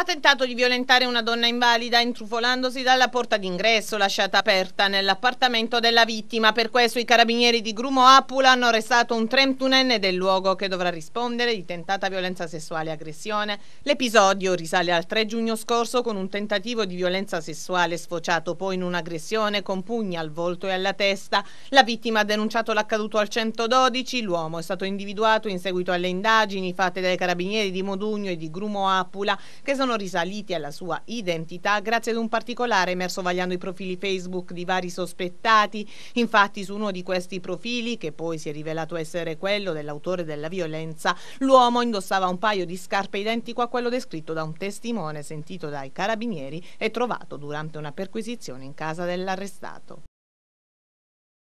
ha tentato di violentare una donna invalida intrufolandosi dalla porta d'ingresso lasciata aperta nell'appartamento della vittima. Per questo i carabinieri di Grumo Apula hanno arrestato un 31enne del luogo che dovrà rispondere di tentata violenza sessuale e aggressione. L'episodio risale al 3 giugno scorso con un tentativo di violenza sessuale sfociato poi in un'aggressione con pugni al volto e alla testa. La vittima ha denunciato l'accaduto al 112, l'uomo è stato individuato in seguito alle indagini fatte dai carabinieri di Modugno e di Grumo Apula che sono sono risaliti alla sua identità grazie ad un particolare emerso vagliando i profili Facebook di vari sospettati. Infatti su uno di questi profili, che poi si è rivelato essere quello dell'autore della violenza, l'uomo indossava un paio di scarpe identico a quello descritto da un testimone sentito dai carabinieri e trovato durante una perquisizione in casa dell'arrestato.